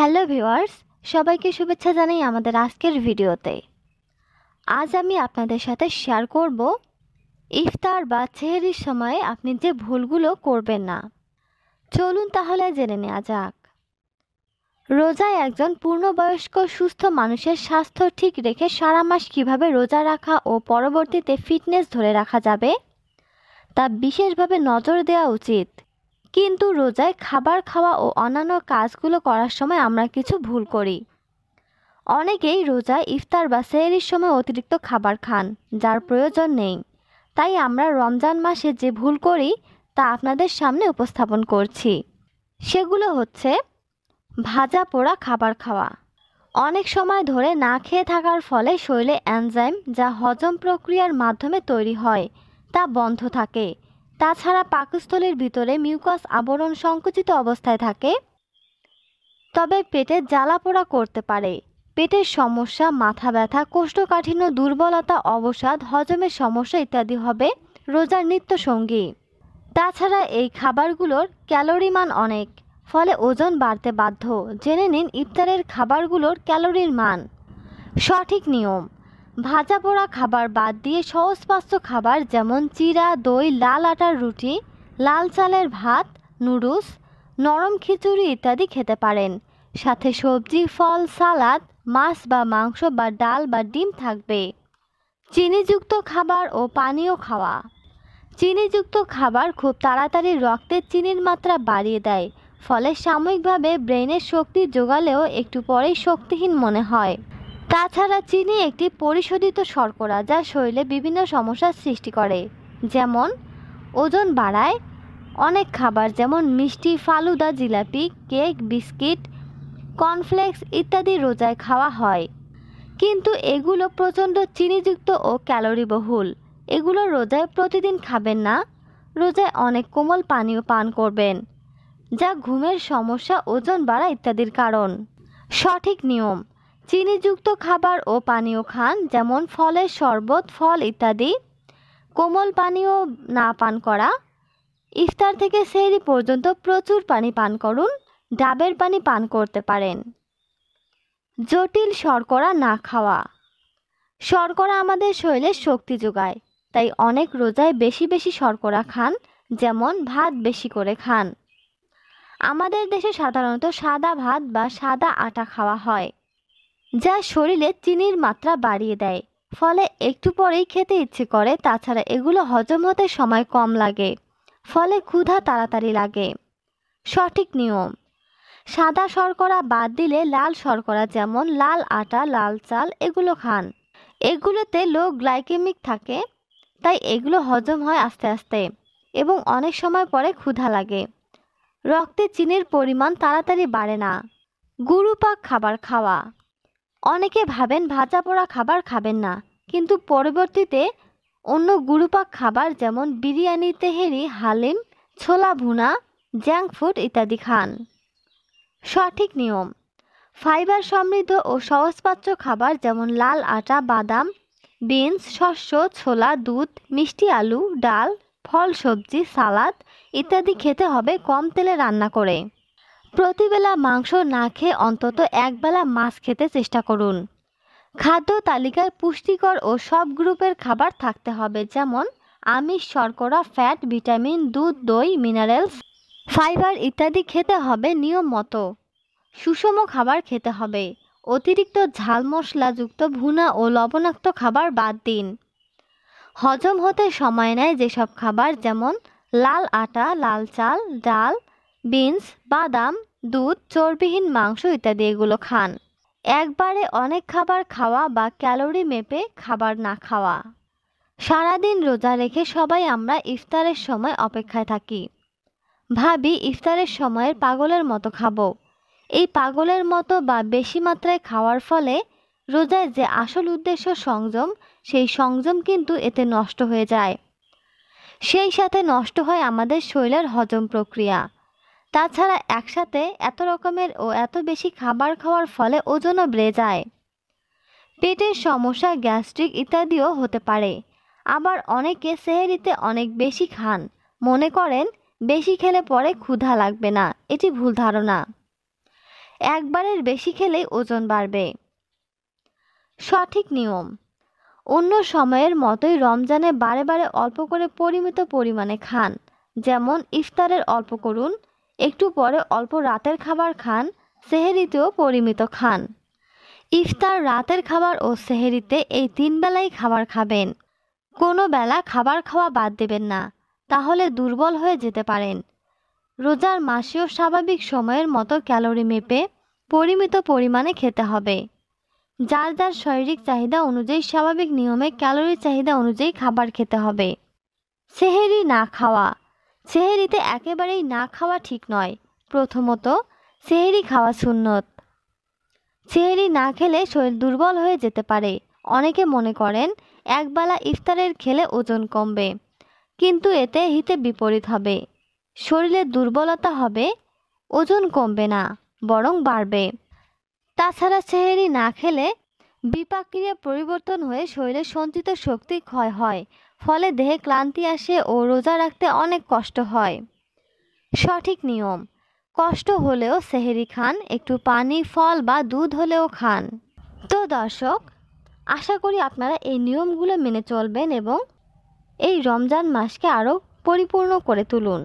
hello viewers সবাইকে শুভেচ্ছা জানাই আমাদের আজকের ভিডিওতে আজ আমি আপনাদের সাথে শেয়ার করব ইফতার বা চেহারির সময়ে আপনি যে ভুলগুলো করবেন না চলুন তাহলে জেনে নেওয়া যাক রোজায় একজন পূর্ণবয়স্ক সুস্থ মানুষের স্বাস্থ্য ঠিক রেখে সারা মাস কীভাবে রোজা রাখা ও পরবর্তীতে ফিটনেস ধরে রাখা যাবে তা বিশেষভাবে নজর দেওয়া উচিত কিন্তু রোজায় খাবার খাওয়া ও অন্যান্য কাজগুলো করার সময় আমরা কিছু ভুল করি অনেকেই রোজায় ইফতার বা সেহরির সময় অতিরিক্ত খাবার খান যার প্রয়োজন নেই তাই আমরা রমজান মাসে যে ভুল করি তা আপনাদের সামনে উপস্থাপন করছি সেগুলো হচ্ছে ভাজা পোড়া খাবার খাওয়া অনেক সময় ধরে না খেয়ে থাকার ফলে শরীরে অ্যানজাইম যা হজম প্রক্রিয়ার মাধ্যমে তৈরি হয় তা বন্ধ থাকে তাছাড়া পাকস্থলীর ভিতরে মিউকাস আবরণ সংকুচিত অবস্থায় থাকে তবে পেটে জ্বালা পোড়া করতে পারে পেটের সমস্যা মাথা ব্যথা কোষ্ঠকাঠিন্য দুর্বলতা অবসাদ হজমের সমস্যা ইত্যাদি হবে রোজার নিত্য সঙ্গী তাছাড়া এই খাবারগুলোর ক্যালোরি মান অনেক ফলে ওজন বাড়তে বাধ্য জেনে নিন ইফতারের খাবারগুলোর ক্যালোরির মান সঠিক নিয়ম ভাজা পোড়া খাবার বাদ দিয়ে সহজপাচ্য খাবার যেমন চিরা দই লাল আটার রুটি লাল চালের ভাত নুডলস নরম খিচুড়ি ইত্যাদি খেতে পারেন সাথে সবজি ফল সালাদ মাছ বা মাংস বা ডাল বা ডিম থাকবে চিনিযুক্ত খাবার ও পানীয় খাওয়া চিনিযুক্ত খাবার খুব তাড়াতাড়ি রক্তের চিনির মাত্রা বাড়িয়ে দেয় ফলে সাময়িকভাবে ব্রেনের শক্তি জোগালেও একটু পরেই শক্তিহীন মনে হয় তাছাড়া চিনি একটি পরিশোধিত শর্করা যা শরীরে বিভিন্ন সমস্যার সৃষ্টি করে যেমন ওজন বাড়ায় অনেক খাবার যেমন মিষ্টি ফালুদা জিলাপি কেক বিস্কিট কর্নফ্লেক্স ইত্যাদি রোজায় খাওয়া হয় কিন্তু এগুলো প্রচণ্ড চিনিযুক্ত ও ক্যালোরিবহুল এগুলো রোজায় প্রতিদিন খাবেন না রোজায় অনেক কোমল পানীয় পান করবেন যা ঘুমের সমস্যা ওজন বাড়া ইত্যাদির কারণ সঠিক নিয়ম চিনিযুক্ত খাবার ও পানীয় খান যেমন ফলের শরবত ফল ইত্যাদি কোমল পানীয় না পান করা ইফতার থেকে সেরি পর্যন্ত প্রচুর পানি পান করুন ডাবের পানি পান করতে পারেন জটিল শর্করা না খাওয়া শর্করা আমাদের শরীরে শক্তি যোগায় তাই অনেক রোজায় বেশি বেশি শর্করা খান যেমন ভাত বেশি করে খান আমাদের দেশে সাধারণত সাদা ভাত বা সাদা আটা খাওয়া হয় যা শরীরে চিনির মাত্রা বাড়িয়ে দেয় ফলে একটু পরেই খেতে ইচ্ছে করে তাছাড়া এগুলো হজম হতে সময় কম লাগে ফলে ক্ষুধা তাড়াতাড়ি লাগে সঠিক নিয়ম সাদা শর্করা বাদ দিলে লাল শর্করা যেমন লাল আটা লাল চাল এগুলো খান এগুলোতে লো গ্লাইকেমিক থাকে তাই এগুলো হজম হয় আস্তে আস্তে এবং অনেক সময় পরে ক্ষুধা লাগে রক্তে চিনির পরিমাণ তাড়াতাড়ি বাড়ে না গুরুপাক খাবার খাওয়া অনেকে ভাবেন ভাজা পোড়া খাবার খাবেন না কিন্তু পরবর্তীতে অন্য গুরুপাক খাবার যেমন বিরিয়ানি তেহেরি হালিম ছোলা ভুনা জ্যাঙ্ক ফুড ইত্যাদি খান সঠিক নিয়ম ফাইবার সমৃদ্ধ ও সহজপাচ্য খাবার যেমন লাল আটা বাদাম বিনস শস্য ছোলা দুধ মিষ্টি আলু ডাল ফল সবজি সালাদ ইত্যাদি খেতে হবে কম তেলে রান্না করে প্রতিবেলা মাংস না খেয়ে অন্তত একবেলা মাছ খেতে চেষ্টা করুন খাদ্য তালিকায় পুষ্টিকর ও সব গ্রুপের খাবার থাকতে হবে যেমন আমিষ শর্করা ফ্যাট ভিটামিন দুধ দই মিনারেলস ফাইবার ইত্যাদি খেতে হবে নিয়ম মতো সুষম খাবার খেতে হবে অতিরিক্ত ঝাল মশলাযুক্ত ভুনা ও লবণাক্ত খাবার বাদ দিন হজম হতে সময় নেয় যেসব খাবার যেমন লাল আটা লাল চাল ডাল বিনস বাদাম দুধ চর্বিহীন মাংস ইত্যাদি এগুলো খান একবারে অনেক খাবার খাওয়া বা ক্যালোরি মেপে খাবার না খাওয়া সারাদিন রোজা রেখে সবাই আমরা ইফতারের সময় অপেক্ষায় থাকি ভাবি ইফতারের সময়ের পাগলের মতো খাবো এই পাগলের মতো বা বেশি মাত্রায় খাওয়ার ফলে রোজার যে আসল উদ্দেশ্য সংযম সেই সংযম কিন্তু এতে নষ্ট হয়ে যায় সেই সাথে নষ্ট হয় আমাদের শৈলের হজম প্রক্রিয়া তাছাড়া একসাথে এত রকমের ও এত বেশি খাবার খাওয়ার ফলে ওজনও বেড়ে যায় পেটের সমস্যা গ্যাস্ট্রিক ইত্যাদিও হতে পারে আবার অনেকে সেহেরিতে অনেক বেশি খান মনে করেন বেশি খেলে পরে ক্ষুধা লাগবে না এটি ভুল ধারণা একবারের বেশি খেলেই ওজন বাড়বে সঠিক নিয়ম অন্য সময়ের মতোই রমজানে বারে বারে অল্প করে পরিমিত পরিমাণে খান যেমন ইফতারের অল্প করুন একটু পরে অল্প রাতের খাবার খান সেহেরিতেও পরিমিত খান ইফতার রাতের খাবার ও সেহেরিতে এই তিন বেলাই খাবার খাবেন কোনো বেলা খাবার খাওয়া বাদ দেবেন না তাহলে দুর্বল হয়ে যেতে পারেন রোজার মাসেও স্বাভাবিক সময়ের মতো ক্যালোরি মেপে পরিমিত পরিমাণে খেতে হবে যার যার শারীরিক চাহিদা অনুযায়ী স্বাভাবিক নিয়মে ক্যালোরি চাহিদা অনুযায়ী খাবার খেতে হবে সেহেরি না খাওয়া সেহেরিতে একেবারেই না খাওয়া ঠিক নয় প্রথমত সেহেরি খাওয়া সুন্নত সেহেরি না খেলে শরীর দুর্বল হয়ে যেতে পারে অনেকে মনে করেন একবেলা ইফতারের খেলে ওজন কমবে কিন্তু এতে হিতে বিপরীত হবে শরীরে দুর্বলতা হবে ওজন কমবে না বরং বাড়বে তাছাড়া সেহেরি না খেলে বিপাক্রিয়া পরিবর্তন হয়ে শরীরে সঞ্চিত শক্তি ক্ষয় হয় ফলে দেহে ক্লান্তি আসে ও রোজা রাখতে অনেক কষ্ট হয় সঠিক নিয়ম কষ্ট হলেও সেহেরি খান একটু পানি ফল বা দুধ হলেও খান তো দর্শক আশা করি আপনারা এই নিয়মগুলো মেনে চলবেন এবং এই রমজান মাসকে আরও পরিপূর্ণ করে তুলুন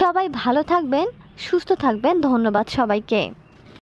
সবাই ভালো থাকবেন সুস্থ থাকবেন ধন্যবাদ সবাইকে